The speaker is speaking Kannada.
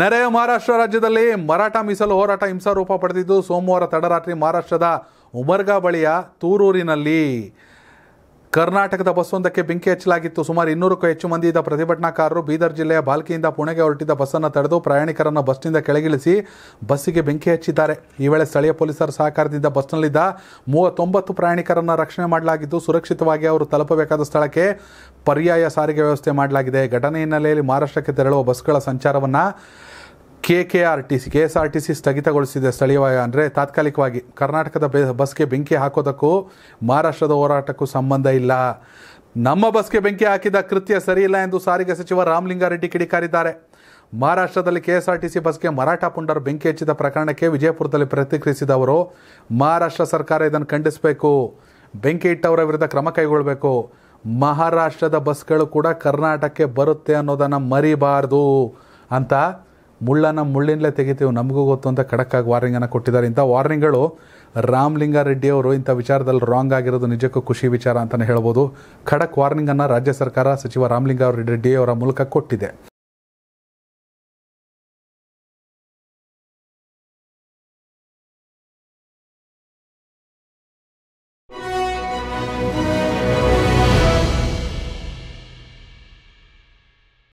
ನೆರೆಯ ಮಹಾರಾಷ್ಟ್ರ ರಾಜ್ಯದಲ್ಲಿ ಮರಾಠ ಮೀಸಲು ಹೋರಾಟ ಹಿಂಸಾ ರೂಪ ಪಡೆದಿದ್ದು ಸೋಮವಾರ ತಡರಾತ್ರಿ ಮಹಾರಾಷ್ಟ್ರದ ಉಮರ್ಗಾ ಬಳಿಯ ತೂರೂರಿನಲ್ಲಿ ಕರ್ನಾಟಕದ ಬಸ್ಸೊಂದಕ್ಕೆ ಬೆಂಕಿ ಹಚ್ಚಲಾಗಿತ್ತು ಸುಮಾರು ಇನ್ನೂರಕ್ಕೂ ಹೆಚ್ಚು ಮಂದಿ ಇದ್ದ ಪ್ರತಿಭಟನಾಕಾರರು ಬೀದರ್ ಜಿಲ್ಲೆಯ ಬಾಲ್ಕಿಯಿಂದ ಪುಣೆಗೆ ಹೊರಟಿದ್ದ ಬಸ್ಸನ್ನು ತಡೆದು ಪ್ರಯಾಣಿಕರನ್ನು ಬಸ್ನಿಂದ ಕೆಳಗಿಳಿಸಿ ಬಸ್ಸಿಗೆ ಬೆಂಕಿ ಹಚ್ಚಿದ್ದಾರೆ ಈ ವೇಳೆ ಸ್ಥಳೀಯ ಪೊಲೀಸರ ಸಹಕಾರದಿಂದ ಬಸ್ನಲ್ಲಿದ್ದ ಮೂವತ್ತೊಂಬತ್ತು ಪ್ರಯಾಣಿಕರನ್ನು ರಕ್ಷಣೆ ಮಾಡಲಾಗಿದ್ದು ಸುರಕ್ಷಿತವಾಗಿ ಅವರು ತಲುಪಬೇಕಾದ ಸ್ಥಳಕ್ಕೆ ಪರ್ಯಾಯ ಸಾರಿಗೆ ವ್ಯವಸ್ಥೆ ಮಾಡಲಾಗಿದೆ ಘಟನೆ ಹಿನ್ನೆಲೆಯಲ್ಲಿ ಮಹಾರಾಷ್ಟ್ರಕ್ಕೆ ತೆರಳುವ ಬಸ್ಗಳ ಸಂಚಾರವನ್ನು K K R T C K S R T C ಸ್ಥಗಿತಗೊಳಿಸಿದೆ ಸ್ಥಳೀಯವಾಗಿ ಅಂದರೆ ತಾತ್ಕಾಲಿಕವಾಗಿ ಕರ್ನಾಟಕದ ಬಸ್ಗೆ ಬೆಂಕಿ ಹಾಕೋದಕ್ಕೂ ಮಹಾರಾಷ್ಟ್ರದ ಹೋರಾಟಕ್ಕೂ ಸಂಬಂಧ ಇಲ್ಲ ನಮ್ಮ ಬಸ್ಗೆ ಬೆಂಕಿ ಹಾಕಿದ ಕೃತ್ಯ ಸರಿಯಿಲ್ಲ ಎಂದು ಸಾರಿಗೆ ಸಚಿವ ರಾಮಲಿಂಗಾರೆಡ್ಡಿ ಕಿಡಿಕಾರಿದ್ದಾರೆ ಮಹಾರಾಷ್ಟ್ರದಲ್ಲಿ K S R T C ಬಸ್ಗೆ ಮರಾಠ ಪುಂಡರು ಬೆಂಕಿ ಹಚ್ಚಿದ ಪ್ರಕರಣಕ್ಕೆ ವಿಜಯಪುರದಲ್ಲಿ ಪ್ರತಿಕ್ರಿಯಿಸಿದ ಅವರು ಮಹಾರಾಷ್ಟ್ರ ಸರ್ಕಾರ ಇದನ್ನು ಖಂಡಿಸಬೇಕು ಬೆಂಕಿ ಇಟ್ಟವರ ವಿರುದ್ಧ ಕ್ರಮ ಕೈಗೊಳ್ಳಬೇಕು ಮಹಾರಾಷ್ಟ್ರದ ಬಸ್ಗಳು ಕೂಡ ಕರ್ನಾಟಕಕ್ಕೆ ಬರುತ್ತೆ ಅನ್ನೋದನ್ನು ಮರಿಬಾರದು ಅಂತ ಮುಳ್ಳನ ಮುಳ್ಳಿನಲ್ಲೇ ತೆಗಿತೀವಿ ನಮಗೂ ಗೊತ್ತು ಅಂತ ಖಡಕ್ಕಾಗಿ ವಾರ್ನಿಂಗನ್ನು ಕೊಟ್ಟಿದ್ದಾರೆ ಇಂಥ ವಾರ್ನಿಂಗ್ಗಳು ರಾಮಲಿಂಗಾರೆಡ್ಡಿ ಅವರು ಇಂಥ ವಿಚಾರದಲ್ಲಿ ರಾಂಗ್ ಆಗಿರೋದು ನಿಜಕ್ಕೂ ಖುಷಿ ವಿಚಾರ ಅಂತಲೇ ಹೇಳ್ಬೋದು ಖಡಕ್ ವಾರ್ನಿಂಗನ್ನು ರಾಜ್ಯ ಸರ್ಕಾರ ಸಚಿವ ರಾಮಲಿಂಗಾರೆಡ್ಡಿ ಅವರ ಮೂಲಕ ಕೊಟ್ಟಿದೆ